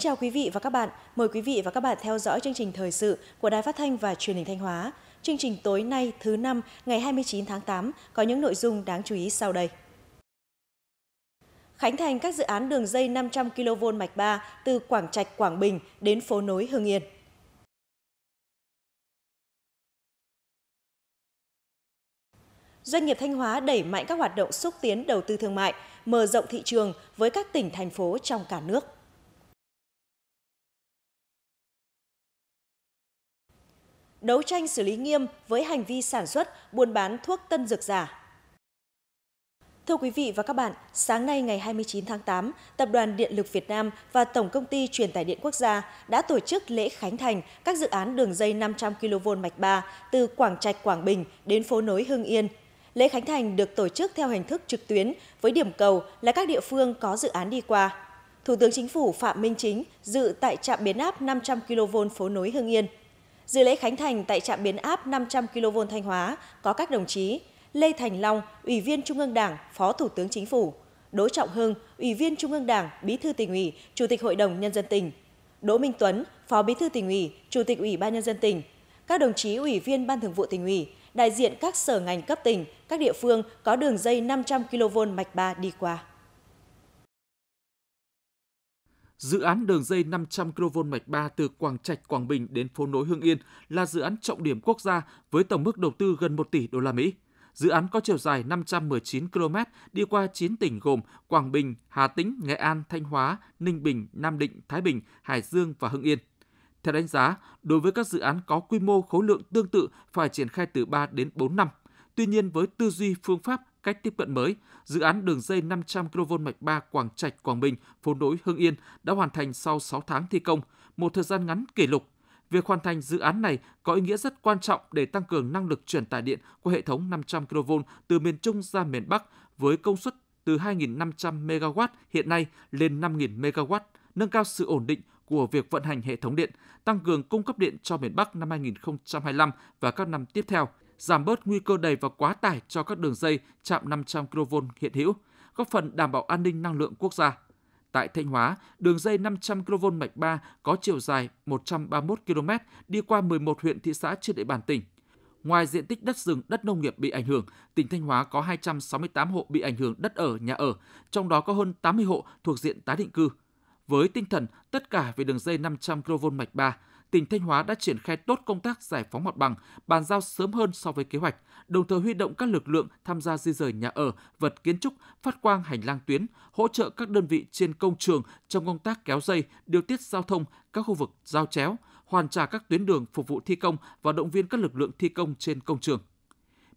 chào quý vị và các bạn. Mời quý vị và các bạn theo dõi chương trình thời sự của Đài Phát thanh và Truyền hình Thanh Hóa. Chương trình tối nay thứ năm ngày 29 tháng 8 có những nội dung đáng chú ý sau đây. Khánh thành các dự án đường dây 500 kV mạch 3 từ Quảng Trạch Quảng Bình đến phố nối Hưng Yên. Doanh nghiệp Thanh Hóa đẩy mạnh các hoạt động xúc tiến đầu tư thương mại, mở rộng thị trường với các tỉnh thành phố trong cả nước. đấu tranh xử lý nghiêm với hành vi sản xuất, buôn bán thuốc tân dược giả. Thưa quý vị và các bạn, sáng nay ngày 29 tháng 8, Tập đoàn Điện lực Việt Nam và Tổng công ty Truyền tải điện quốc gia đã tổ chức lễ khánh thành các dự án đường dây 500 kV mạch 3 từ Quảng Trạch Quảng Bình đến phố nối Hưng Yên. Lễ khánh thành được tổ chức theo hình thức trực tuyến với điểm cầu là các địa phương có dự án đi qua. Thủ tướng Chính phủ Phạm Minh Chính dự tại trạm biến áp 500 kV phố nối Hưng Yên – Dự lễ khánh thành tại trạm biến áp 500 kV Thanh Hóa có các đồng chí Lê Thành Long, Ủy viên Trung ương Đảng, Phó Thủ tướng Chính phủ, Đỗ Trọng Hưng, Ủy viên Trung ương Đảng, Bí thư tỉnh ủy, Chủ tịch Hội đồng nhân dân tỉnh, Đỗ Minh Tuấn, Phó Bí thư tỉnh ủy, Chủ tịch Ủy ban nhân dân tỉnh, các đồng chí ủy viên Ban Thường vụ tỉnh ủy, đại diện các sở ngành cấp tỉnh, các địa phương có đường dây 500 kV mạch 3 đi qua. Dự án đường dây 500 kV mạch 3 từ Quảng Trạch, Quảng Bình đến phố nối Hưng Yên là dự án trọng điểm quốc gia với tổng mức đầu tư gần 1 tỷ đô la Mỹ. Dự án có chiều dài 519 km đi qua 9 tỉnh gồm Quảng Bình, Hà Tĩnh, Nghệ An, Thanh Hóa, Ninh Bình, Nam Định, Thái Bình, Hải Dương và Hưng Yên. Theo đánh giá, đối với các dự án có quy mô khối lượng tương tự phải triển khai từ 3 đến 4 năm Tuy nhiên với tư duy phương pháp cách tiếp cận mới, dự án đường dây 500 kV mạch 3 Quảng Trạch Quảng Bình phố nối Hưng Yên đã hoàn thành sau 6 tháng thi công, một thời gian ngắn kỷ lục. Việc hoàn thành dự án này có ý nghĩa rất quan trọng để tăng cường năng lực truyền tải điện của hệ thống 500 kV từ miền Trung ra miền Bắc với công suất từ 2.500 MW hiện nay lên 5.000 MW, nâng cao sự ổn định của việc vận hành hệ thống điện, tăng cường cung cấp điện cho miền Bắc năm 2025 và các năm tiếp theo – giảm bớt nguy cơ đầy và quá tải cho các đường dây chạm 500 kV hiện hữu, góp phần đảm bảo an ninh năng lượng quốc gia. Tại Thanh Hóa, đường dây 500 kV mạch 3 có chiều dài 131 km đi qua 11 huyện thị xã trên địa bàn tỉnh. Ngoài diện tích đất rừng, đất nông nghiệp bị ảnh hưởng, tỉnh Thanh Hóa có 268 hộ bị ảnh hưởng đất ở, nhà ở, trong đó có hơn 80 hộ thuộc diện tái định cư. Với tinh thần tất cả về đường dây 500 kV mạch 3, tỉnh Thanh Hóa đã triển khai tốt công tác giải phóng mặt bằng, bàn giao sớm hơn so với kế hoạch, đồng thời huy động các lực lượng tham gia di rời nhà ở, vật kiến trúc, phát quang hành lang tuyến, hỗ trợ các đơn vị trên công trường trong công tác kéo dây, điều tiết giao thông, các khu vực giao chéo, hoàn trả các tuyến đường phục vụ thi công và động viên các lực lượng thi công trên công trường.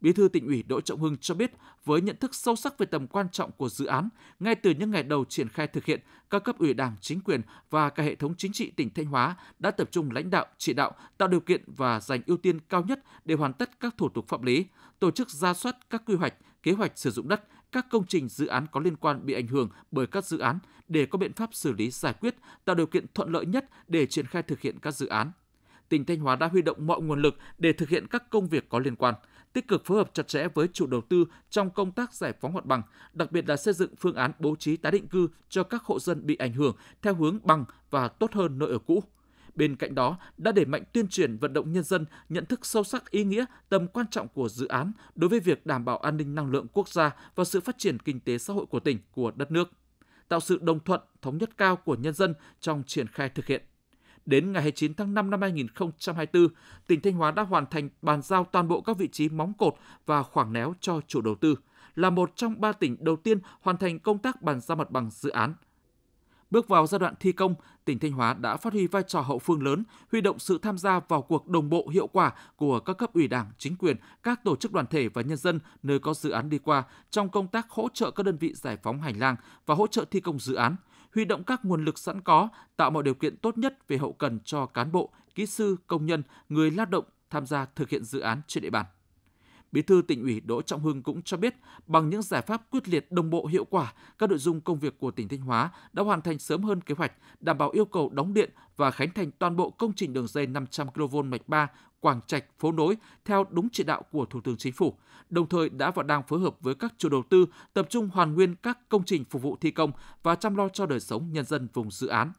Bí thư tỉnh ủy Đỗ Trọng Hưng cho biết, với nhận thức sâu sắc về tầm quan trọng của dự án, ngay từ những ngày đầu triển khai thực hiện, các cấp ủy Đảng, chính quyền và cả hệ thống chính trị tỉnh Thanh Hóa đã tập trung lãnh đạo, chỉ đạo, tạo điều kiện và dành ưu tiên cao nhất để hoàn tất các thủ tục pháp lý, tổ chức ra soát các quy hoạch, kế hoạch sử dụng đất, các công trình dự án có liên quan bị ảnh hưởng bởi các dự án để có biện pháp xử lý giải quyết, tạo điều kiện thuận lợi nhất để triển khai thực hiện các dự án. Tỉnh Thanh Hóa đã huy động mọi nguồn lực để thực hiện các công việc có liên quan – tích cực phối hợp chặt chẽ với chủ đầu tư trong công tác giải phóng mặt bằng, đặc biệt là xây dựng phương án bố trí tái định cư cho các hộ dân bị ảnh hưởng theo hướng bằng và tốt hơn nơi ở cũ. Bên cạnh đó, đã đẩy mạnh tuyên truyền vận động nhân dân nhận thức sâu sắc ý nghĩa, tầm quan trọng của dự án đối với việc đảm bảo an ninh năng lượng quốc gia và sự phát triển kinh tế xã hội của tỉnh, của đất nước tạo sự đồng thuận, thống nhất cao của nhân dân trong triển khai thực hiện. Đến ngày 29 tháng 5 năm 2024, tỉnh Thanh Hóa đã hoàn thành bàn giao toàn bộ các vị trí móng cột và khoảng néo cho chủ đầu tư, là một trong ba tỉnh đầu tiên hoàn thành công tác bàn giao mặt bằng dự án. Bước vào giai đoạn thi công, tỉnh Thanh Hóa đã phát huy vai trò hậu phương lớn, huy động sự tham gia vào cuộc đồng bộ hiệu quả của các cấp ủy đảng, chính quyền, các tổ chức đoàn thể và nhân dân nơi có dự án đi qua trong công tác hỗ trợ các đơn vị giải phóng hành lang và hỗ trợ thi công dự án – huy động các nguồn lực sẵn có, tạo mọi điều kiện tốt nhất về hậu cần cho cán bộ, kỹ sư, công nhân, người lao động tham gia thực hiện dự án trên địa bàn. Bí thư tỉnh ủy Đỗ Trọng Hưng cũng cho biết, bằng những giải pháp quyết liệt đồng bộ hiệu quả, các nội dung công việc của tỉnh Thanh Hóa đã hoàn thành sớm hơn kế hoạch, đảm bảo yêu cầu đóng điện và khánh thành toàn bộ công trình đường dây 500 kV mạch 3 Quảng Trạch, Phố Nối theo đúng chỉ đạo của Thủ tướng Chính phủ, đồng thời đã và đang phối hợp với các chủ đầu tư tập trung hoàn nguyên các công trình phục vụ thi công và chăm lo cho đời sống nhân dân vùng dự án.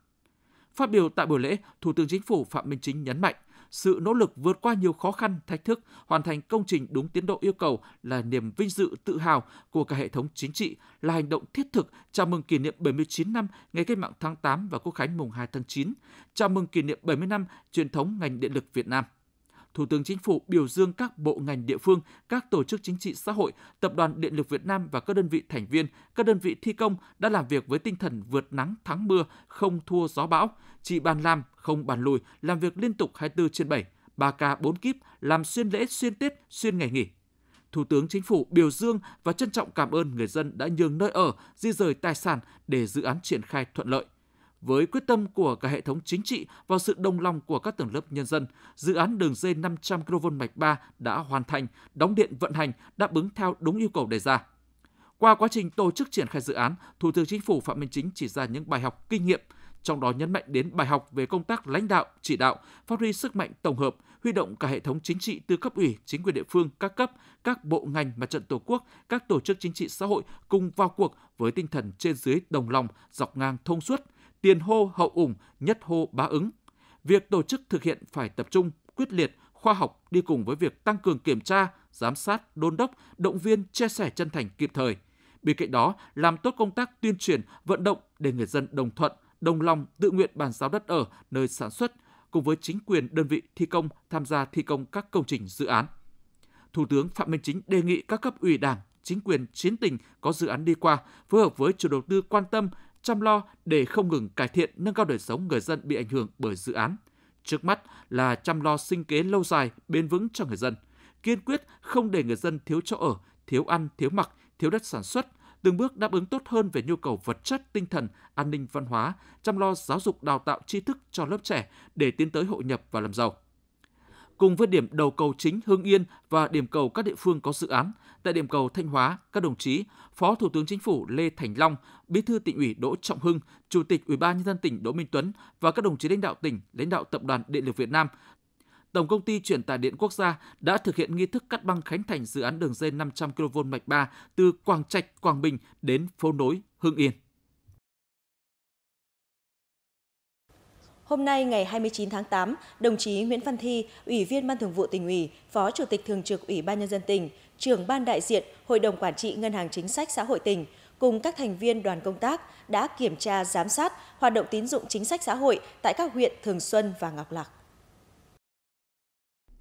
Phát biểu tại buổi lễ, Thủ tướng Chính phủ Phạm Minh Chính nhấn mạnh, sự nỗ lực vượt qua nhiều khó khăn, thách thức, hoàn thành công trình đúng tiến độ yêu cầu là niềm vinh dự tự hào của cả hệ thống chính trị, là hành động thiết thực chào mừng kỷ niệm 79 năm ngày cách mạng tháng 8 và quốc khánh mùng 2 tháng 9, chào mừng kỷ niệm 70 năm truyền thống ngành điện lực Việt Nam. Thủ tướng Chính phủ biểu dương các bộ ngành địa phương, các tổ chức chính trị xã hội, Tập đoàn Điện lực Việt Nam và các đơn vị thành viên, các đơn vị thi công đã làm việc với tinh thần vượt nắng thắng mưa, không thua gió bão, chỉ bàn làm, không bàn lùi, làm việc liên tục 24 trên 7, 3 k 4 kíp, làm xuyên lễ, xuyên Tết, xuyên ngày nghỉ. Thủ tướng Chính phủ biểu dương và trân trọng cảm ơn người dân đã nhường nơi ở, di rời tài sản để dự án triển khai thuận lợi với quyết tâm của cả hệ thống chính trị và sự đồng lòng của các tầng lớp nhân dân, dự án đường dây 500 kV mạch 3 đã hoàn thành, đóng điện vận hành, đáp ứng theo đúng yêu cầu đề ra. Qua quá trình tổ chức triển khai dự án, Thủ tướng Chính phủ Phạm Minh Chính chỉ ra những bài học kinh nghiệm, trong đó nhấn mạnh đến bài học về công tác lãnh đạo, chỉ đạo, phát huy sức mạnh tổng hợp, huy động cả hệ thống chính trị từ cấp ủy, chính quyền địa phương, các cấp, các bộ ngành mặt trận Tổ quốc, các tổ chức chính trị xã hội cùng vào cuộc với tinh thần trên dưới đồng lòng, dọc ngang thông suốt, tiền hô hậu ủng, nhất hô bá ứng. Việc tổ chức thực hiện phải tập trung, quyết liệt, khoa học đi cùng với việc tăng cường kiểm tra, giám sát, đôn đốc, động viên, chia sẻ chân thành kịp thời. Bên cạnh đó, làm tốt công tác tuyên truyền, vận động để người dân đồng thuận, đồng lòng tự nguyện bàn giao đất ở nơi sản xuất cùng với chính quyền đơn vị thi công tham gia thi công các công trình dự án. Thủ tướng Phạm Minh Chính đề nghị các cấp ủy Đảng, chính quyền chiến tình có dự án đi qua phối hợp với chủ đầu tư quan tâm chăm lo để không ngừng cải thiện nâng cao đời sống người dân bị ảnh hưởng bởi dự án. Trước mắt là chăm lo sinh kế lâu dài, bền vững cho người dân, kiên quyết không để người dân thiếu chỗ ở, thiếu ăn, thiếu mặc, thiếu đất sản xuất, từng bước đáp ứng tốt hơn về nhu cầu vật chất, tinh thần, an ninh văn hóa, chăm lo giáo dục đào tạo tri thức cho lớp trẻ để tiến tới hội nhập và làm giàu cùng với điểm đầu cầu chính Hưng Yên và điểm cầu các địa phương có dự án. Tại điểm cầu Thanh Hóa, các đồng chí Phó Thủ tướng Chính phủ Lê Thành Long, Bí thư tỉnh ủy Đỗ Trọng Hưng, Chủ tịch Ủy ban nhân dân tỉnh Đỗ Minh Tuấn và các đồng chí lãnh đạo tỉnh, lãnh đạo Tập đoàn Điện lực Việt Nam Tổng công ty Truyền tải điện quốc gia đã thực hiện nghi thức cắt băng khánh thành dự án đường dây 500 kV mạch 3 từ Quảng Trạch, Quảng Bình đến phố nối Hưng Yên. Hôm nay ngày 29 tháng 8, đồng chí Nguyễn Văn Thi, Ủy viên Ban Thường vụ tỉnh ủy, Phó Chủ tịch Thường trực Ủy ban Nhân dân tỉnh, trưởng Ban đại diện Hội đồng Quản trị Ngân hàng Chính sách Xã hội tỉnh, cùng các thành viên đoàn công tác đã kiểm tra giám sát hoạt động tín dụng chính sách xã hội tại các huyện Thường Xuân và Ngọc Lặc.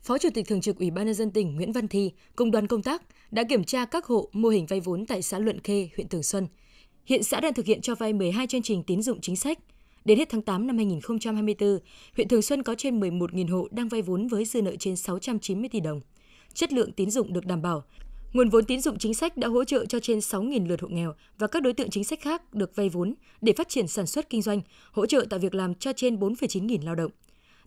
Phó Chủ tịch Thường trực Ủy ban nhân dân tỉnh Nguyễn Văn Thi cùng đoàn công tác đã kiểm tra các hộ mô hình vay vốn tại xã Luận Khê, huyện Thường Xuân. Hiện xã đang thực hiện cho vay 12 chương trình tín dụng chính sách – Đến hết tháng 8 năm 2024, huyện Thường Xuân có trên 11.000 hộ đang vay vốn với dư nợ trên 690 tỷ đồng. Chất lượng tín dụng được đảm bảo. Nguồn vốn tín dụng chính sách đã hỗ trợ cho trên 6.000 lượt hộ nghèo và các đối tượng chính sách khác được vay vốn để phát triển sản xuất kinh doanh, hỗ trợ tạo việc làm cho trên 4,9 nghìn lao động.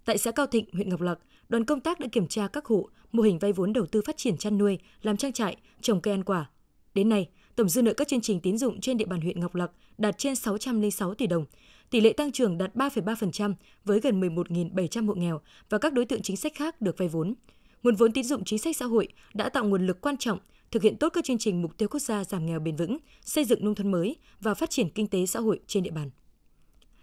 Tại xã Cao Thịnh, huyện Ngọc Lặc, đoàn công tác đã kiểm tra các hộ, mô hình vay vốn đầu tư phát triển chăn nuôi, làm trang trại, trồng cây ăn quả. Đến nay, tổng dư nợ các chương trình tín dụng trên địa bàn huyện Ngọc Lặc đạt trên 606 tỷ đồng, tỷ lệ tăng trưởng đạt 3,3% với gần 11.700 hộ nghèo và các đối tượng chính sách khác được vay vốn. Nguồn vốn tín dụng chính sách xã hội đã tạo nguồn lực quan trọng thực hiện tốt các chương trình mục tiêu quốc gia giảm nghèo bền vững, xây dựng nông thôn mới và phát triển kinh tế xã hội trên địa bàn.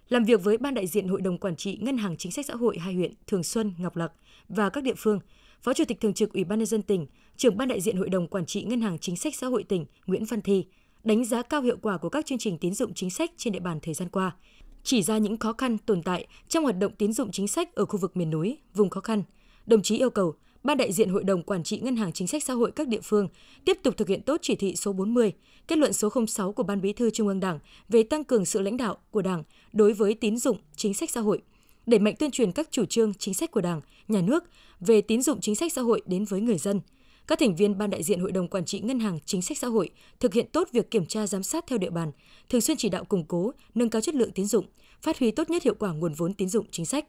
Làm việc với ban đại diện Hội đồng quản trị Ngân hàng Chính sách xã hội hai huyện Thường Xuân, Ngọc Lặc và các địa phương, Phó Chủ tịch thường trực Ủy ban nhân dân tỉnh, trưởng ban đại diện Hội đồng quản trị Ngân hàng Chính sách xã hội tỉnh Nguyễn Văn Thi đánh giá cao hiệu quả của các chương trình tín dụng chính sách trên địa bàn thời gian qua, chỉ ra những khó khăn tồn tại trong hoạt động tín dụng chính sách ở khu vực miền núi, vùng khó khăn. Đồng chí yêu cầu Ban đại diện Hội đồng Quản trị Ngân hàng Chính sách Xã hội các địa phương tiếp tục thực hiện tốt chỉ thị số 40, kết luận số 06 của Ban Bí thư Trung ương Đảng về tăng cường sự lãnh đạo của Đảng đối với tín dụng, chính sách xã hội, đẩy mạnh tuyên truyền các chủ trương, chính sách của Đảng, nhà nước về tín dụng chính sách xã hội đến với người dân – các thành viên ban đại diện Hội đồng Quản trị Ngân hàng Chính sách Xã hội thực hiện tốt việc kiểm tra giám sát theo địa bàn, thường xuyên chỉ đạo củng cố, nâng cao chất lượng tín dụng, phát huy tốt nhất hiệu quả nguồn vốn tín dụng chính sách.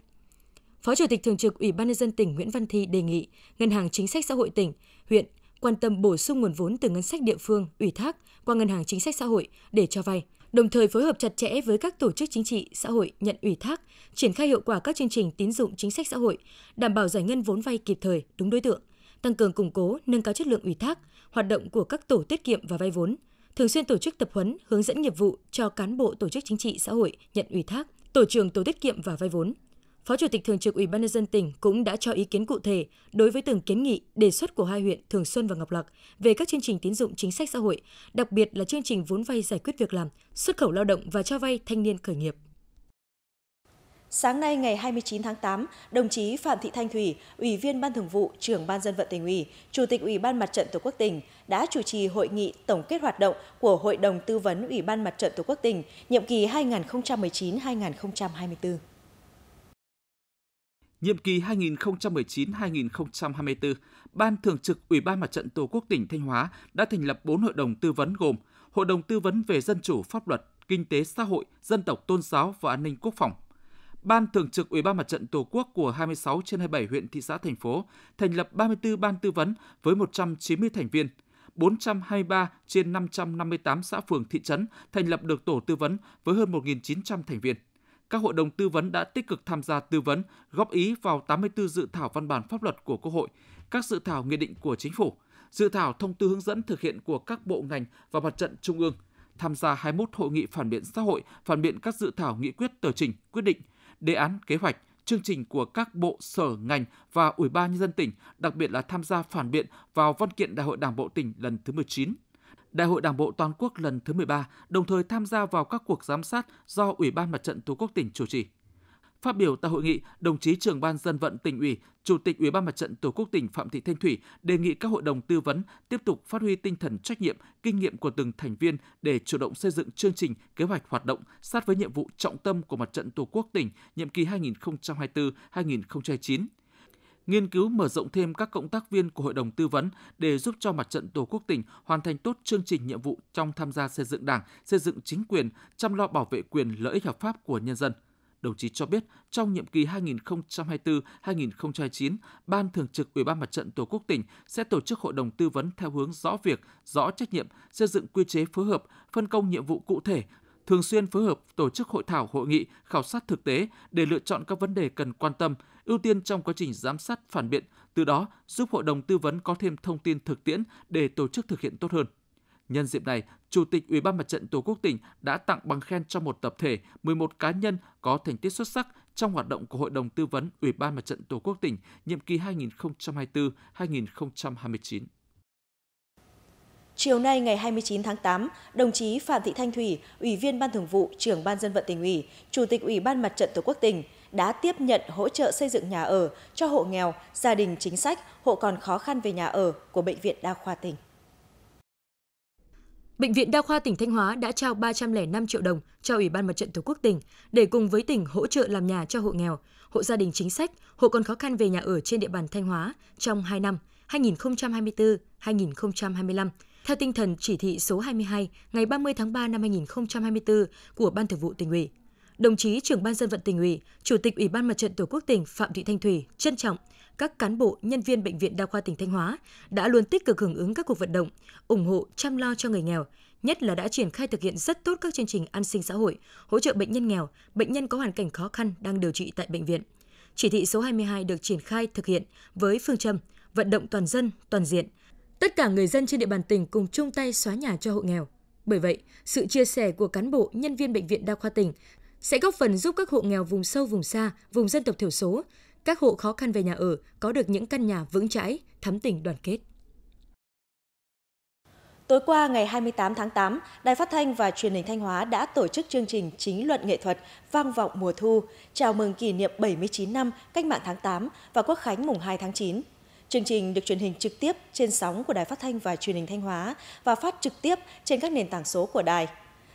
Phó Chủ tịch Thường trực Ủy ban nhân dân tỉnh Nguyễn Văn Thi đề nghị Ngân hàng Chính sách Xã hội tỉnh, huyện quan tâm bổ sung nguồn vốn từ ngân sách địa phương, ủy thác qua Ngân hàng Chính sách Xã hội để cho vay, đồng thời phối hợp chặt chẽ với các tổ chức chính trị, xã hội nhận ủy thác, triển khai hiệu quả các chương trình tín dụng chính sách xã hội, đảm bảo giải ngân vốn vay kịp thời, đúng đối tượng, tăng cường củng cố, nâng cao chất lượng ủy thác, hoạt động của các tổ tiết kiệm và vay vốn, thường xuyên tổ chức tập huấn, hướng dẫn nghiệp vụ cho cán bộ tổ chức chính trị xã hội nhận ủy thác, tổ trưởng tổ tiết kiệm và vay vốn. Phó Chủ tịch Thường trực Ủy ban nhân dân tỉnh cũng đã cho ý kiến cụ thể đối với từng kiến nghị, đề xuất của hai huyện Thường Xuân và Ngọc Lặc về các chương trình tín dụng chính sách xã hội, đặc biệt là chương trình vốn vay giải quyết việc làm, xuất khẩu lao động và cho vay thanh niên khởi nghiệp. Sáng nay ngày 29 tháng 8, đồng chí Phạm Thị Thanh Thủy, Ủy viên Ban Thường vụ, Trưởng Ban Dân vận tỉnh ủy, Chủ tịch Ủy ban Mặt trận Tổ quốc tỉnh đã chủ trì hội nghị tổng kết hoạt động của Hội đồng tư vấn Ủy ban Mặt trận Tổ quốc tỉnh nhiệm kỳ 2019-2024. Nhiệm kỳ 2019-2024, Ban Thường trực Ủy ban Mặt trận Tổ quốc tỉnh Thanh Hóa đã thành lập 4 hội đồng tư vấn gồm Hội đồng tư vấn về dân chủ, pháp luật, kinh tế xã hội, dân tộc, tôn giáo và an ninh quốc phòng, Ban Thường trực Ủy ban Mặt trận Tổ quốc của 26 trên 27 huyện thị xã thành phố thành lập 34 ban tư vấn với 190 thành viên. 423 trên 558 xã phường thị trấn thành lập được tổ tư vấn với hơn 1.900 thành viên. Các hội đồng tư vấn đã tích cực tham gia tư vấn, góp ý vào 84 dự thảo văn bản pháp luật của Quốc hội, các dự thảo nghị định của Chính phủ, dự thảo thông tư hướng dẫn thực hiện của các bộ ngành và mặt trận trung ương, tham gia 21 hội nghị phản biện xã hội, phản biện các dự thảo nghị quyết tờ trình, quyết định – đề án, kế hoạch, chương trình của các bộ, sở, ngành và Ủy ban nhân dân tỉnh, đặc biệt là tham gia phản biện vào văn kiện Đại hội Đảng bộ tỉnh lần thứ 19. Đại hội Đảng bộ toàn quốc lần thứ 13, đồng thời tham gia vào các cuộc giám sát do Ủy ban Mặt trận Tổ quốc tỉnh chủ trì. Phát biểu tại hội nghị, đồng chí trưởng ban dân vận tỉnh ủy, Chủ tịch Ủy ban Mặt trận Tổ quốc tỉnh Phạm Thị Thanh Thủy đề nghị các hội đồng tư vấn tiếp tục phát huy tinh thần trách nhiệm, kinh nghiệm của từng thành viên để chủ động xây dựng chương trình, kế hoạch hoạt động sát với nhiệm vụ trọng tâm của Mặt trận Tổ quốc tỉnh nhiệm kỳ 2024-2029 nghiên cứu mở rộng thêm các cộng tác viên của hội đồng tư vấn để giúp cho mặt trận Tổ quốc tỉnh hoàn thành tốt chương trình nhiệm vụ trong tham gia xây dựng Đảng, xây dựng chính quyền, chăm lo bảo vệ quyền lợi ích hợp pháp của nhân dân. Đồng chí cho biết trong nhiệm kỳ 2024-2029, Ban Thường trực Ủy ban Mặt trận Tổ quốc tỉnh sẽ tổ chức hội đồng tư vấn theo hướng rõ việc, rõ trách nhiệm, xây dựng quy chế phối hợp, phân công nhiệm vụ cụ thể, thường xuyên phối hợp tổ chức hội thảo hội nghị khảo sát thực tế để lựa chọn các vấn đề cần quan tâm ưu tiên trong quá trình giám sát phản biện từ đó giúp hội đồng tư vấn có thêm thông tin thực tiễn để tổ chức thực hiện tốt hơn Nhân dịp này, Chủ tịch Ủy ban Mặt trận Tổ quốc tỉnh đã tặng bằng khen cho một tập thể, 11 cá nhân có thành tích xuất sắc trong hoạt động của Hội đồng tư vấn Ủy ban Mặt trận Tổ quốc tỉnh nhiệm kỳ 2024-2029. Chiều nay ngày 29 tháng 8, đồng chí Phạm Thị Thanh Thủy, Ủy viên Ban Thường vụ, Trưởng Ban Dân vận tỉnh ủy, Chủ tịch Ủy ban Mặt trận Tổ quốc tỉnh đã tiếp nhận hỗ trợ xây dựng nhà ở cho hộ nghèo, gia đình chính sách, hộ còn khó khăn về nhà ở của bệnh viện Đa khoa tỉnh. Bệnh viện Đa khoa tỉnh Thanh Hóa đã trao 305 triệu đồng cho Ủy ban Mặt trận Tổ quốc tỉnh để cùng với tỉnh hỗ trợ làm nhà cho hộ nghèo, hộ gia đình chính sách, hộ còn khó khăn về nhà ở trên địa bàn Thanh Hóa trong 2 năm 2024-2025 theo tinh thần chỉ thị số 22 ngày 30 tháng 3 năm 2024 của Ban Thường vụ tỉnh ủy. Đồng chí trưởng Ban dân vận tỉnh ủy, Chủ tịch Ủy ban Mặt trận Tổ quốc tỉnh Phạm Thị Thanh Thủy trân trọng các cán bộ, nhân viên Bệnh viện Đa khoa tỉnh Thanh Hóa đã luôn tích cực hưởng ứng các cuộc vận động, ủng hộ, chăm lo cho người nghèo, nhất là đã triển khai thực hiện rất tốt các chương trình an sinh xã hội, hỗ trợ bệnh nhân nghèo, bệnh nhân có hoàn cảnh khó khăn đang điều trị tại bệnh viện. Chỉ thị số 22 được triển khai thực hiện với phương châm vận động toàn dân, toàn diện. Tất cả người dân trên địa bàn tỉnh cùng chung tay xóa nhà cho hộ nghèo. Bởi vậy, sự chia sẻ của cán bộ, nhân viên bệnh viện đa khoa tỉnh sẽ góp phần giúp các hộ nghèo vùng sâu, vùng xa, vùng dân tộc thiểu số các hộ khó khăn về nhà ở có được những căn nhà vững chãi, thắm tình đoàn kết. Tối qua ngày 28 tháng 8, Đài Phát thanh và Truyền hình Thanh Hóa đã tổ chức chương trình chính luận nghệ thuật vang vọng mùa thu, chào mừng kỷ niệm 79 năm Cách mạng tháng 8 và Quốc khánh mùng 2 tháng 9. Chương trình được truyền hình trực tiếp trên sóng của Đài Phát thanh và Truyền hình Thanh Hóa và phát trực tiếp trên các nền tảng số của đài.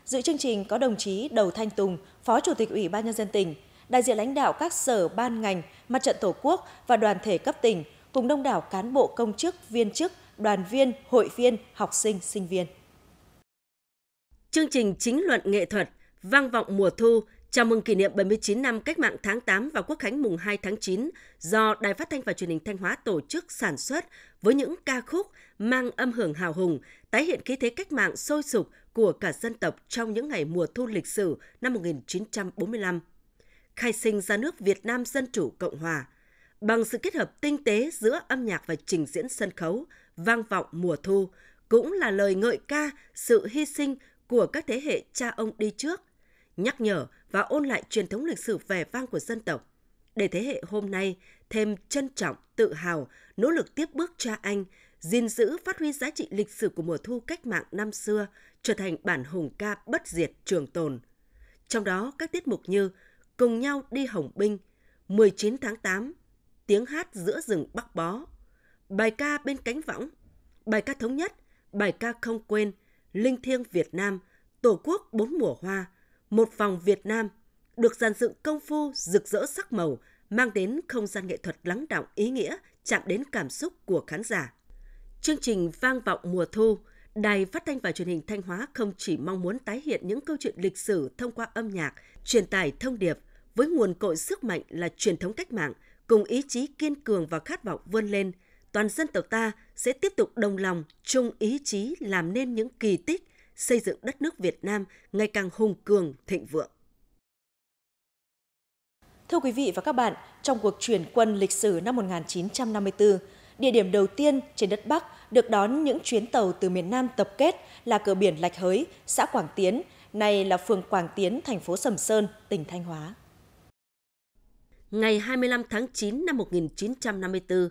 Dự chương trình có đồng chí Đầu Thanh Tùng, Phó Chủ tịch Ủy ban nhân dân tỉnh, đại diện lãnh đạo các sở ban ngành, mặt trận tổ quốc và đoàn thể cấp tỉnh cùng đông đảo cán bộ công chức, viên chức, đoàn viên, hội viên, học sinh, sinh viên. Chương trình chính luận nghệ thuật Vang vọng mùa thu chào mừng kỷ niệm 79 năm Cách mạng tháng 8 và Quốc khánh mùng 2 tháng 9 do Đài Phát thanh và Truyền hình Thanh Hóa tổ chức sản xuất với những ca khúc mang âm hưởng hào hùng, tái hiện khí thế cách mạng sôi sục của cả dân tộc trong những ngày mùa thu lịch sử năm 1945 khai sinh ra nước Việt Nam Dân Chủ Cộng Hòa bằng sự kết hợp tinh tế giữa âm nhạc và trình diễn sân khấu vang vọng mùa thu cũng là lời ngợi ca sự hy sinh của các thế hệ cha ông đi trước nhắc nhở và ôn lại truyền thống lịch sử vẻ vang của dân tộc để thế hệ hôm nay thêm trân trọng tự hào nỗ lực tiếp bước cha anh gìn giữ phát huy giá trị lịch sử của mùa thu cách mạng năm xưa trở thành bản hùng ca bất diệt trường tồn trong đó các tiết mục như cùng nhau đi Hồng Binh, 19 tháng 8, tiếng hát giữa rừng Bắc Bó, bài ca bên cánh võng, bài ca thống nhất, bài ca không quên, linh thiêng Việt Nam, tổ quốc bốn mùa hoa, một vòng Việt Nam, được dàn dựng công phu rực rỡ sắc màu, mang đến không gian nghệ thuật lắng đọng ý nghĩa, chạm đến cảm xúc của khán giả. Chương trình vang vọng mùa thu, Đài Phát thanh và Truyền hình Thanh Hóa không chỉ mong muốn tái hiện những câu chuyện lịch sử thông qua âm nhạc, truyền tải thông điệp với nguồn cội sức mạnh là truyền thống cách mạng, cùng ý chí kiên cường và khát vọng vươn lên, toàn dân tộc ta sẽ tiếp tục đồng lòng, chung ý chí làm nên những kỳ tích, xây dựng đất nước Việt Nam ngày càng hùng cường, thịnh vượng. Thưa quý vị và các bạn, trong cuộc chuyển quân lịch sử năm 1954, địa điểm đầu tiên trên đất Bắc được đón những chuyến tàu từ miền Nam tập kết là cửa biển Lạch Hới, xã Quảng Tiến, nay là phường Quảng Tiến, thành phố Sầm Sơn, tỉnh Thanh Hóa ngày 25 tháng 9 năm 1954,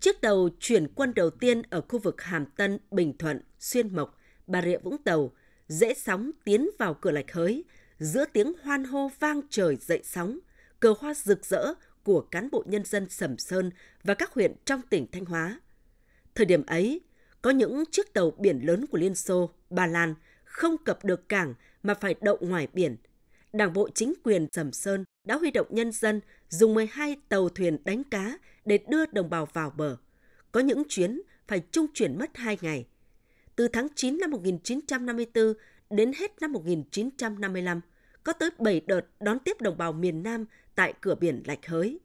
chiếc tàu chuyển quân đầu tiên ở khu vực Hàm Tân, Bình Thuận, Xuyên Mộc, Bà Rịa Vũng Tàu dễ sóng tiến vào cửa lạch hới giữa tiếng hoan hô vang trời dậy sóng, cờ hoa rực rỡ của cán bộ nhân dân Sầm Sơn và các huyện trong tỉnh Thanh Hóa. Thời điểm ấy, có những chiếc tàu biển lớn của Liên Xô, Ba Lan không cập được cảng mà phải đậu ngoài biển. Đảng bộ chính quyền Sầm Sơn đã huy động nhân dân dùng 12 tàu thuyền đánh cá để đưa đồng bào vào bờ. Có những chuyến phải trung chuyển mất 2 ngày. Từ tháng 9 năm 1954 đến hết năm 1955, có tới 7 đợt đón tiếp đồng bào miền Nam tại cửa biển Lạch Hới.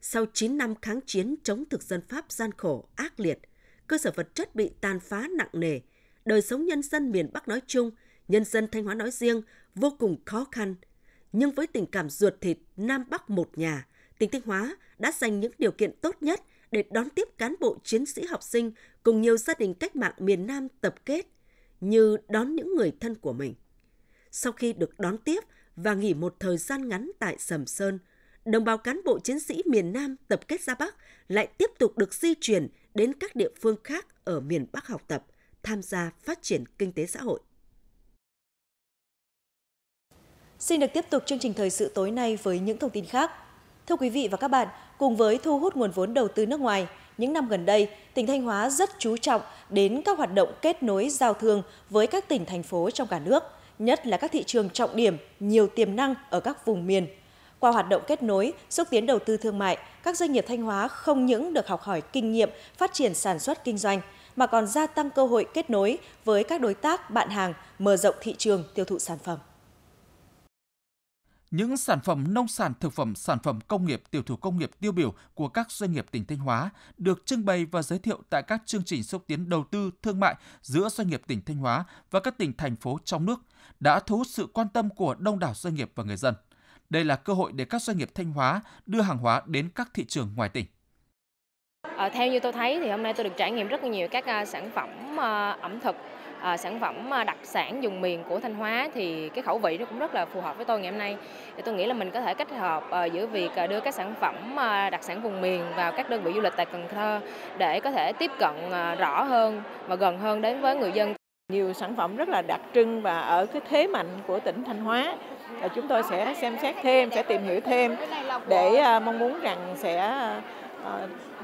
Sau 9 năm kháng chiến chống thực dân Pháp gian khổ, ác liệt, cơ sở vật chất bị tàn phá nặng nề, đời sống nhân dân miền Bắc nói chung, nhân dân Thanh Hóa nói riêng vô cùng khó khăn – nhưng với tình cảm ruột thịt Nam Bắc một nhà, tỉnh Thanh Hóa đã dành những điều kiện tốt nhất để đón tiếp cán bộ chiến sĩ học sinh cùng nhiều gia đình cách mạng miền Nam tập kết như đón những người thân của mình. Sau khi được đón tiếp và nghỉ một thời gian ngắn tại Sầm Sơn, đồng bào cán bộ chiến sĩ miền Nam tập kết ra Bắc lại tiếp tục được di chuyển đến các địa phương khác ở miền Bắc học tập, tham gia phát triển kinh tế xã hội. Xin được tiếp tục chương trình thời sự tối nay với những thông tin khác. Thưa quý vị và các bạn, cùng với thu hút nguồn vốn đầu tư nước ngoài, những năm gần đây, tỉnh Thanh Hóa rất chú trọng đến các hoạt động kết nối giao thương với các tỉnh thành phố trong cả nước, nhất là các thị trường trọng điểm, nhiều tiềm năng ở các vùng miền. Qua hoạt động kết nối, xúc tiến đầu tư thương mại, các doanh nghiệp Thanh Hóa không những được học hỏi kinh nghiệm phát triển sản xuất kinh doanh mà còn gia tăng cơ hội kết nối với các đối tác bạn hàng, mở rộng thị trường tiêu thụ sản phẩm những sản phẩm nông sản thực phẩm, sản phẩm công nghiệp, tiểu thủ công nghiệp tiêu biểu của các doanh nghiệp tỉnh Thanh Hóa được trưng bày và giới thiệu tại các chương trình xúc tiến đầu tư thương mại giữa doanh nghiệp tỉnh Thanh Hóa và các tỉnh thành phố trong nước đã thu hút sự quan tâm của đông đảo doanh nghiệp và người dân. Đây là cơ hội để các doanh nghiệp Thanh Hóa đưa hàng hóa đến các thị trường ngoài tỉnh. À, theo như tôi thấy thì hôm nay tôi được trải nghiệm rất là nhiều các à, sản phẩm à, ẩm thực à, sản phẩm đặc sản vùng miền của Thanh Hóa thì cái khẩu vị nó cũng rất là phù hợp với tôi ngày hôm nay. Thì tôi nghĩ là mình có thể kết hợp à, giữa việc à, đưa các sản phẩm à, đặc sản vùng miền vào các đơn vị du lịch tại Cần Thơ để có thể tiếp cận à, rõ hơn và gần hơn đến với người dân. Nhiều sản phẩm rất là đặc trưng và ở cái thế mạnh của tỉnh Thanh Hóa và chúng tôi sẽ xem xét thêm, sẽ tìm hiểu thêm để à, mong muốn rằng sẽ à,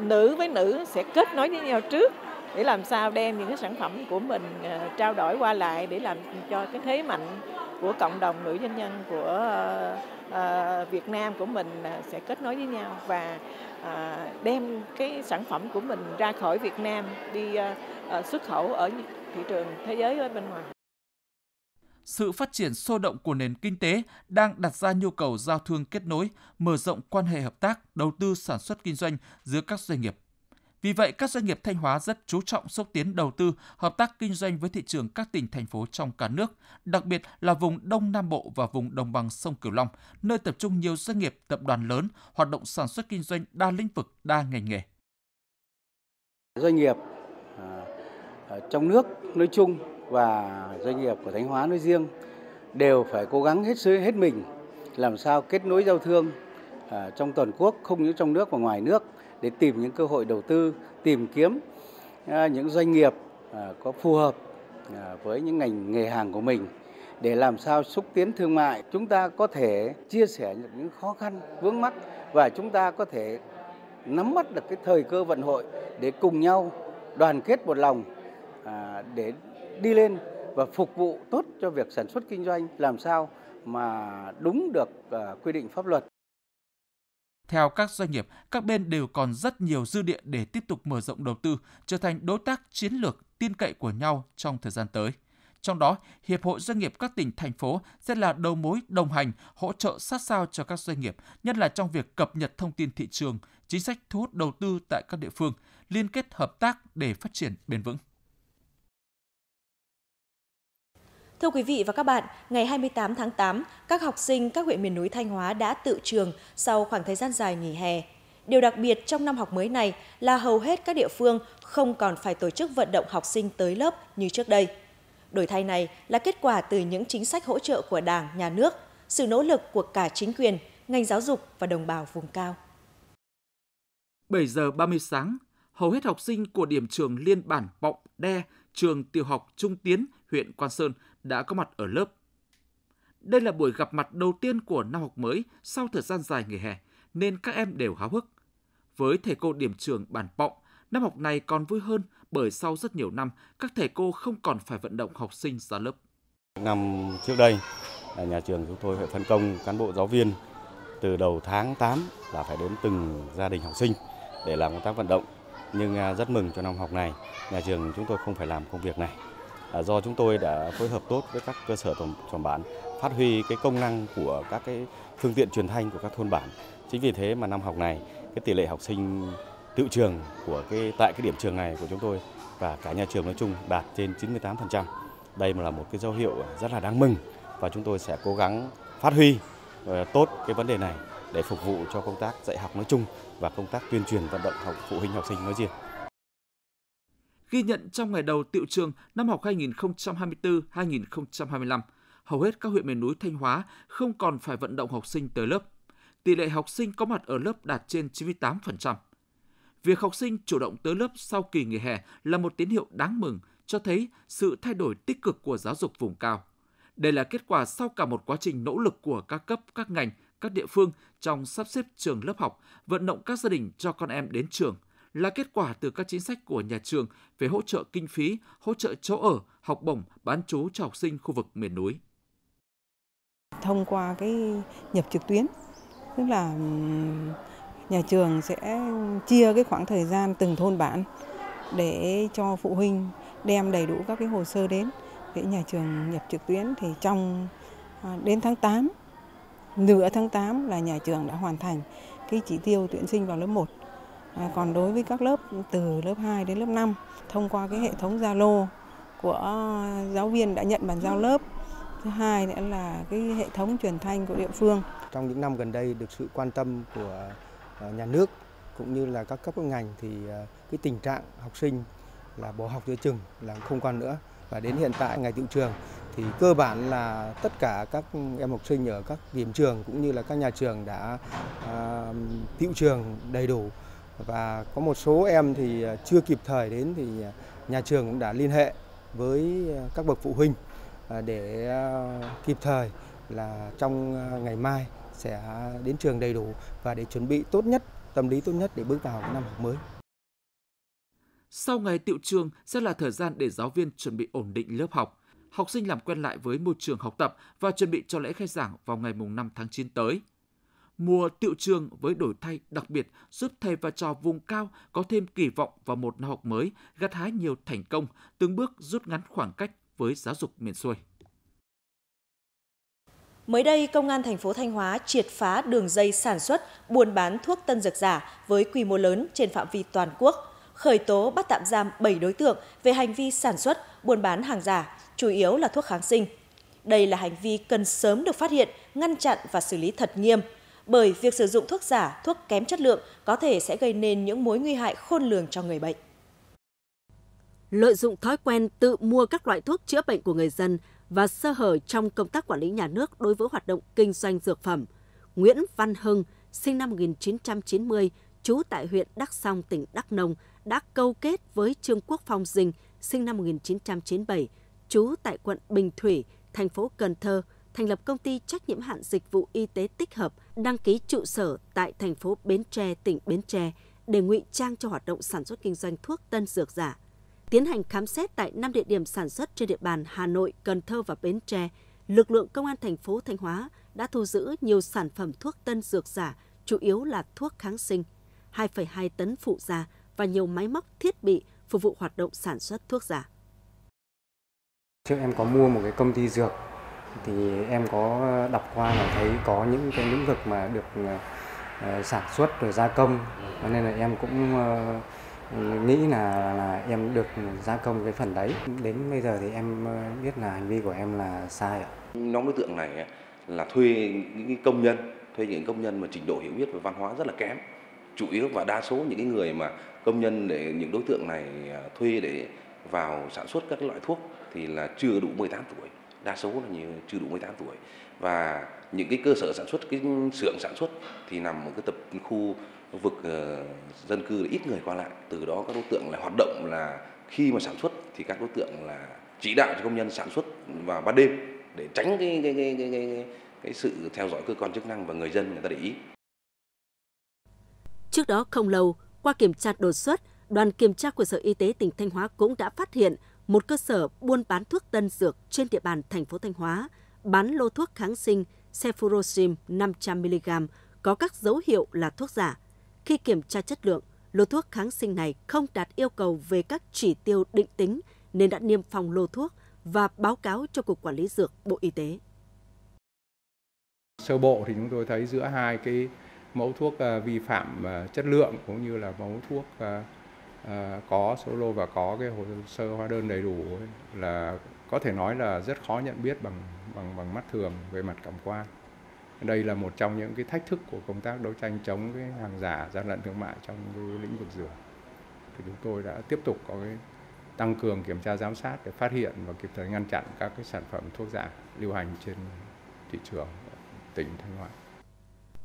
nữ với nữ sẽ kết nối với nhau trước để làm sao đem những cái sản phẩm của mình ờ, trao đổi qua lại để làm cho cái thế mạnh của cộng đồng nữ doanh nhân của ờ, ờ, Việt Nam của mình sẽ kết nối với nhau và đem cái sản phẩm của mình ra khỏi Việt Nam đi xuất khẩu ở thị trường thế giới ở bên ngoài sự phát triển sôi động của nền kinh tế đang đặt ra nhu cầu giao thương kết nối, mở rộng quan hệ hợp tác, đầu tư sản xuất kinh doanh giữa các doanh nghiệp. Vì vậy, các doanh nghiệp Thanh Hóa rất chú trọng xúc tiến đầu tư, hợp tác kinh doanh với thị trường các tỉnh, thành phố trong cả nước, đặc biệt là vùng Đông Nam Bộ và vùng đồng bằng sông Cửu Long, nơi tập trung nhiều doanh nghiệp, tập đoàn lớn, hoạt động sản xuất kinh doanh đa lĩnh vực, đa ngành nghề. Doanh nghiệp à, trong nước nói chung và doanh nghiệp của Thanh Hóa nói riêng đều phải cố gắng hết sức hết mình làm sao kết nối giao thương à, trong toàn quốc không những trong nước và ngoài nước để tìm những cơ hội đầu tư, tìm kiếm à, những doanh nghiệp à, có phù hợp với những ngành nghề hàng của mình để làm sao xúc tiến thương mại chúng ta có thể chia sẻ những khó khăn vướng mắc và chúng ta có thể nắm bắt được cái thời cơ vận hội để cùng nhau đoàn kết một lòng để đi lên và phục vụ tốt cho việc sản xuất kinh doanh làm sao mà đúng được à, quy định pháp luật. Theo các doanh nghiệp, các bên đều còn rất nhiều dư địa để tiếp tục mở rộng đầu tư, trở thành đối tác chiến lược tin cậy của nhau trong thời gian tới. Trong đó, Hiệp hội Doanh nghiệp các tỉnh, thành phố sẽ là đầu mối đồng hành, hỗ trợ sát sao cho các doanh nghiệp, nhất là trong việc cập nhật thông tin thị trường, chính sách thu hút đầu tư tại các địa phương, liên kết hợp tác để phát triển bền vững. Thưa quý vị và các bạn, ngày 28 tháng 8, các học sinh các huyện miền núi Thanh Hóa đã tự trường sau khoảng thời gian dài nghỉ hè. Điều đặc biệt trong năm học mới này là hầu hết các địa phương không còn phải tổ chức vận động học sinh tới lớp như trước đây. Đổi thay này là kết quả từ những chính sách hỗ trợ của Đảng, Nhà nước, sự nỗ lực của cả chính quyền, ngành giáo dục và đồng bào vùng cao. 7 giờ 30 sáng, hầu hết học sinh của điểm trường Liên Bản Bọng Đe, trường tiểu học Trung Tiến, huyện Quan Sơn đã có mặt ở lớp. Đây là buổi gặp mặt đầu tiên của năm học mới sau thời gian dài nghỉ hè, nên các em đều háo hức. Với thầy cô điểm trường bản bọng, năm học này còn vui hơn bởi sau rất nhiều năm, các thầy cô không còn phải vận động học sinh ra lớp. Năm trước đây, nhà trường chúng tôi phải phân công cán bộ giáo viên từ đầu tháng 8 là phải đến từng gia đình học sinh để làm công tác vận động. Nhưng à, rất mừng cho năm học này, nhà trường chúng tôi không phải làm công việc này À, do chúng tôi đã phối hợp tốt với các cơ sở thôn bản phát huy cái công năng của các cái phương tiện truyền thanh của các thôn bản chính vì thế mà năm học này cái tỷ lệ học sinh tự trường của cái tại cái điểm trường này của chúng tôi và cả nhà trường nói chung đạt trên 98%. Đây là một cái dấu hiệu rất là đáng mừng và chúng tôi sẽ cố gắng phát huy ờ, tốt cái vấn đề này để phục vụ cho công tác dạy học nói chung và công tác tuyên truyền vận động học phụ huynh học sinh nói riêng ghi nhận trong ngày đầu tiệu trường năm học 2024-2025. Hầu hết các huyện miền núi Thanh Hóa không còn phải vận động học sinh tới lớp. Tỷ lệ học sinh có mặt ở lớp đạt trên 98%. Việc học sinh chủ động tới lớp sau kỳ nghỉ hè là một tín hiệu đáng mừng, cho thấy sự thay đổi tích cực của giáo dục vùng cao. Đây là kết quả sau cả một quá trình nỗ lực của các cấp, các ngành, các địa phương trong sắp xếp trường lớp học, vận động các gia đình cho con em đến trường, là kết quả từ các chính sách của nhà trường về hỗ trợ kinh phí, hỗ trợ chỗ ở, học bổng, bán chú cho học sinh khu vực miền núi. Thông qua cái nhập trực tuyến, tức là ừ, nhà trường sẽ chia cái khoảng thời gian từng thôn bản để cho phụ huynh đem đầy đủ các cái hồ sơ đến để nhà trường nhập trực tuyến thì trong à, đến tháng 8 nửa tháng 8 là nhà trường đã hoàn thành cái chỉ tiêu tuyển sinh vào lớp 1 À, còn đối với các lớp từ lớp 2 đến lớp 5 thông qua cái hệ thống Zalo của giáo viên đã nhận bàn giao lớp thứ hai nữa là cái hệ thống truyền thanh của địa phương trong những năm gần đây được sự quan tâm của à, nhà nước cũng như là các cấp các ngành thì à, cái tình trạng học sinh là bỏ học giữa chừng là không còn nữa và đến hiện tại ngày tiệu trường thì cơ bản là tất cả các em học sinh ở các điểm trường cũng như là các nhà trường đã à, tiệu trường đầy đủ và có một số em thì à, chưa kịp thời đến thì à, nhà trường cũng đã liên hệ với à, các bậc phụ huynh để kịp thời là trong ngày mai sẽ đến trường đầy đủ và để chuẩn bị tốt nhất, tâm lý tốt nhất để bước vào năm học mới. Sau ngày tiệu trường sẽ là thời gian để giáo viên chuẩn bị ổn định lớp học, học sinh làm quen lại với môi trường học tập và chuẩn bị cho lễ khai giảng vào ngày mùng 5 tháng 9 tới. Mùa tiệu trường với đổi thay đặc biệt giúp thầy và trò vùng cao có thêm kỳ vọng vào một năm học mới gặt hái nhiều thành công, từng bước rút ngắn khoảng cách với giáo dục miền xuôi. Mới đây, Công an thành phố Thanh Hóa triệt phá đường dây sản xuất, buôn bán thuốc tân dược giả với quy mô lớn trên phạm vi toàn quốc, khởi tố bắt tạm giam 7 đối tượng về hành vi sản xuất, buôn bán hàng giả, chủ yếu là thuốc kháng sinh. Đây là hành vi cần sớm được phát hiện, ngăn chặn và xử lý thật nghiêm – bởi việc sử dụng thuốc giả, thuốc kém chất lượng có thể sẽ gây nên những mối nguy hại khôn lường cho người bệnh. Lợi dụng thói quen tự mua các loại thuốc chữa bệnh của người dân và sơ hở trong công tác quản lý nhà nước đối với hoạt động kinh doanh dược phẩm, Nguyễn Văn Hưng, sinh năm 1990, trú tại huyện Đắc Song, tỉnh Đắk Nông, đã câu kết với Trương Quốc Phong Dinh, sinh năm 1997, trú tại quận Bình Thủy, thành phố Cần Thơ, thành lập công ty trách nhiệm hạn dịch vụ y tế tích hợp – đăng ký trụ sở tại thành phố Bến Tre, tỉnh Bến Tre để ngụy trang cho hoạt động sản xuất kinh doanh thuốc tân dược giả. Tiến hành khám xét tại 5 địa điểm sản xuất trên địa bàn Hà Nội, Cần Thơ và Bến Tre, lực lượng công an thành phố Thanh Hóa đã thu giữ nhiều sản phẩm thuốc tân dược giả, chủ yếu là thuốc kháng sinh, 2,2 tấn phụ gia và nhiều máy móc thiết bị phục vụ hoạt động sản xuất thuốc giả. Trước em có mua một cái công ty dược thì em có đọc qua và thấy có những cái lĩnh vực mà được ờ, ờ, sản xuất rồi gia công nên là em cũng ờ, nghĩ là là em được gia công cái phần đấy đến bây giờ thì em biết là hành vi của em là sai ạ nhóm đối tượng này là thuê những công nhân thuê những công nhân mà trình độ hiểu biết về văn hóa rất là kém chủ yếu và đa số những cái người mà công nhân để những đối tượng này thuê để vào sản xuất các loại thuốc thì là chưa đủ 18 tuổi đa số là như, chưa đủ 18 tuổi và những cái cơ sở sản xuất cái xưởng sản xuất thì nằm một cái tập khu vực ờ, dân cư ít người qua lại từ đó các đối tượng là hoạt động là khi mà sản xuất thì các đối tượng là chỉ đạo cho công nhân sản xuất vào ban đêm để tránh cái cái cái cái, cái, cái sự theo dõi cơ quan chức năng và người dân người ta để ý. Trước đó không lâu, qua kiểm tra đột xuất, đoàn kiểm tra của Sở Y tế tỉnh Thanh Hóa cũng đã phát hiện một cơ sở buôn bán thuốc tân dược trên địa bàn thành phố Thanh Hóa bán lô thuốc kháng sinh cefurosim 500mg có các dấu hiệu là thuốc giả. Khi kiểm tra chất lượng, lô thuốc kháng sinh này không đạt yêu cầu về các chỉ tiêu định tính nên đã niêm phong lô thuốc và báo cáo cho Cục Quản lý Dược Bộ Y tế. Sơ bộ thì chúng tôi thấy giữa hai cái mẫu thuốc à, vi phạm à, chất lượng cũng như là mẫu thuốc à, Ờ, có số lô và có cái hồ sơ hóa đơn đầy đủ ấy, là có thể nói là rất khó nhận biết bằng bằng bằng mắt thường về mặt cảm quan đây là một trong những cái thách thức của công tác đấu tranh chống cái hàng giả gian lận thương mại trong cái lĩnh vực dược thì chúng tôi đã tiếp tục có cái tăng cường kiểm tra giám sát để phát hiện và kịp thời ngăn chặn các cái sản phẩm thuốc giả lưu hành trên thị trường tỉnh Thanh Hóa.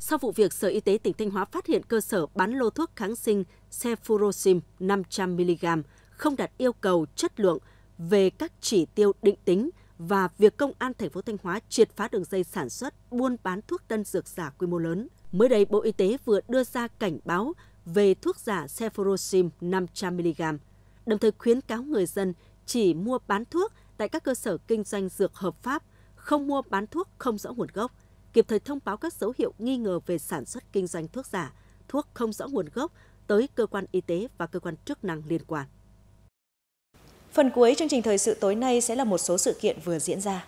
Sau vụ việc Sở Y tế tỉnh Thanh Hóa phát hiện cơ sở bán lô thuốc kháng sinh cefurosim 500mg không đạt yêu cầu chất lượng về các chỉ tiêu định tính và việc công an thành phố Thanh Hóa triệt phá đường dây sản xuất buôn bán thuốc tân dược giả quy mô lớn. Mới đây, Bộ Y tế vừa đưa ra cảnh báo về thuốc giả cefurosim 500mg, đồng thời khuyến cáo người dân chỉ mua bán thuốc tại các cơ sở kinh doanh dược hợp pháp, không mua bán thuốc không rõ nguồn gốc kịp thời thông báo các dấu hiệu nghi ngờ về sản xuất kinh doanh thuốc giả, thuốc không rõ nguồn gốc tới cơ quan y tế và cơ quan chức năng liên quan. Phần cuối chương trình thời sự tối nay sẽ là một số sự kiện vừa diễn ra.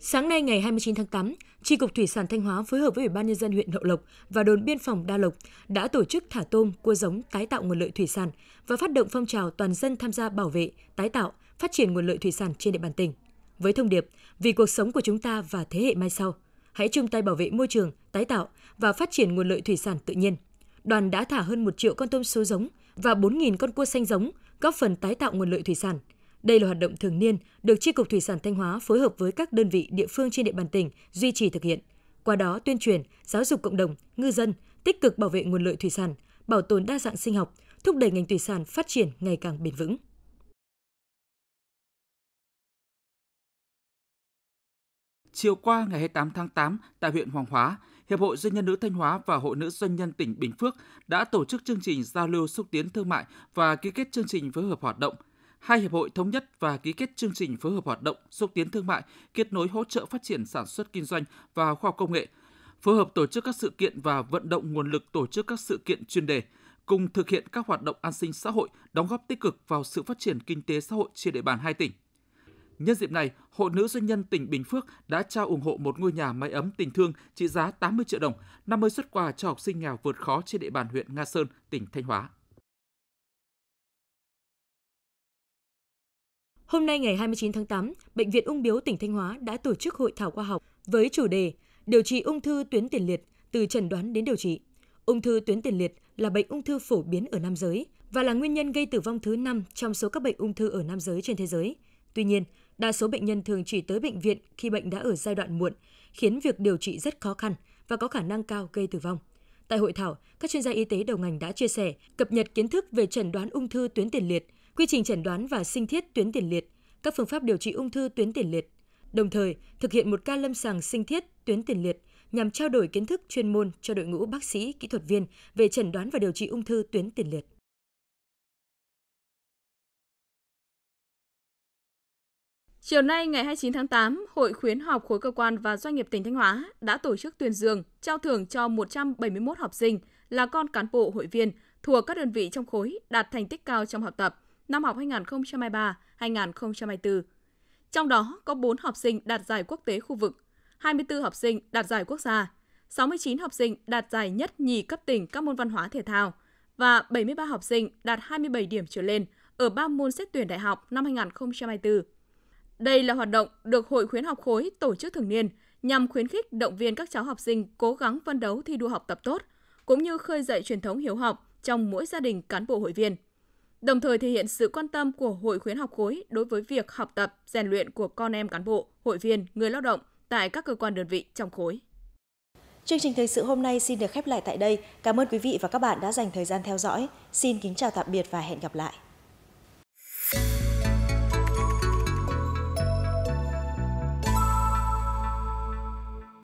Sáng nay ngày 29 tháng 8, Tri cục Thủy sản Thanh Hóa phối hợp với Ủy ban nhân dân huyện Hậu Lộc và đồn biên phòng Đa Lộc đã tổ chức thả tôm, cua giống tái tạo nguồn lợi thủy sản và phát động phong trào toàn dân tham gia bảo vệ, tái tạo, phát triển nguồn lợi thủy sản trên địa bàn tỉnh. Với thông điệp vì cuộc sống của chúng ta và thế hệ mai sau, hãy chung tay bảo vệ môi trường, tái tạo và phát triển nguồn lợi thủy sản tự nhiên. Đoàn đã thả hơn 1 triệu con tôm số giống và 4.000 con cua xanh giống, góp phần tái tạo nguồn lợi thủy sản. Đây là hoạt động thường niên được Tri Cục Thủy sản Thanh Hóa phối hợp với các đơn vị địa phương trên địa bàn tỉnh duy trì thực hiện. Qua đó tuyên truyền, giáo dục cộng đồng, ngư dân tích cực bảo vệ nguồn lợi thủy sản, bảo tồn đa dạng sinh học, thúc đẩy ngành thủy sản phát triển ngày càng bền vững. Chiều qua ngày 28 tháng 8 tại huyện Hoàng Hóa, Hiệp hội Doanh nhân nữ Thanh Hóa và Hội nữ Doanh nhân tỉnh Bình Phước đã tổ chức chương trình giao lưu xúc tiến thương mại và ký kết chương trình phối hợp hoạt động. Hai hiệp hội thống nhất và ký kết chương trình phối hợp hoạt động xúc tiến thương mại, kết nối hỗ trợ phát triển sản xuất kinh doanh và khoa học công nghệ, phối hợp tổ chức các sự kiện và vận động nguồn lực tổ chức các sự kiện chuyên đề, cùng thực hiện các hoạt động an sinh xã hội, đóng góp tích cực vào sự phát triển kinh tế xã hội trên địa bàn hai tỉnh. Nhân dịp này, Hội Nữ Doanh nhân tỉnh Bình Phước đã trao ủng hộ một ngôi nhà máy ấm tình thương trị giá 80 triệu đồng, 50 xuất quà cho học sinh nghèo vượt khó trên địa bàn huyện Nga Sơn, tỉnh Thanh Hóa. Hôm nay ngày 29 tháng 8, Bệnh viện Ung biếu tỉnh Thanh Hóa đã tổ chức hội thảo khoa học với chủ đề Điều trị ung thư tuyến tiền liệt từ chẩn đoán đến điều trị. Ung thư tuyến tiền liệt là bệnh ung thư phổ biến ở nam giới và là nguyên nhân gây tử vong thứ 5 trong số các bệnh ung thư ở nam giới trên thế giới. Tuy nhiên, Đa số bệnh nhân thường chỉ tới bệnh viện khi bệnh đã ở giai đoạn muộn, khiến việc điều trị rất khó khăn và có khả năng cao gây tử vong. Tại hội thảo, các chuyên gia y tế đầu ngành đã chia sẻ, cập nhật kiến thức về chẩn đoán ung thư tuyến tiền liệt, quy trình chẩn đoán và sinh thiết tuyến tiền liệt, các phương pháp điều trị ung thư tuyến tiền liệt, đồng thời thực hiện một ca lâm sàng sinh thiết tuyến tiền liệt nhằm trao đổi kiến thức chuyên môn cho đội ngũ bác sĩ, kỹ thuật viên về chẩn đoán và điều trị ung thư tuyến tiền liệt. Chiều nay ngày 29 tháng 8, Hội khuyến học khối cơ quan và doanh nghiệp tỉnh Thanh Hóa đã tổ chức tuyên dương trao thưởng cho 171 học sinh là con cán bộ hội viên thuộc các đơn vị trong khối đạt thành tích cao trong học tập năm học 2023-2024. Trong đó có 4 học sinh đạt giải quốc tế khu vực, 24 học sinh đạt giải quốc gia, 69 học sinh đạt giải nhất nhì cấp tỉnh các môn văn hóa thể thao và 73 học sinh đạt 27 điểm trở lên ở 3 môn xét tuyển đại học năm 2024. Đây là hoạt động được Hội khuyến học khối tổ chức thường niên nhằm khuyến khích động viên các cháu học sinh cố gắng phấn đấu thi đua học tập tốt, cũng như khơi dậy truyền thống hiếu học trong mỗi gia đình cán bộ hội viên. Đồng thời thể hiện sự quan tâm của Hội khuyến học khối đối với việc học tập, rèn luyện của con em cán bộ, hội viên, người lao động tại các cơ quan đơn vị trong khối. Chương trình thời sự hôm nay xin được khép lại tại đây. Cảm ơn quý vị và các bạn đã dành thời gian theo dõi. Xin kính chào tạm biệt và hẹn gặp lại.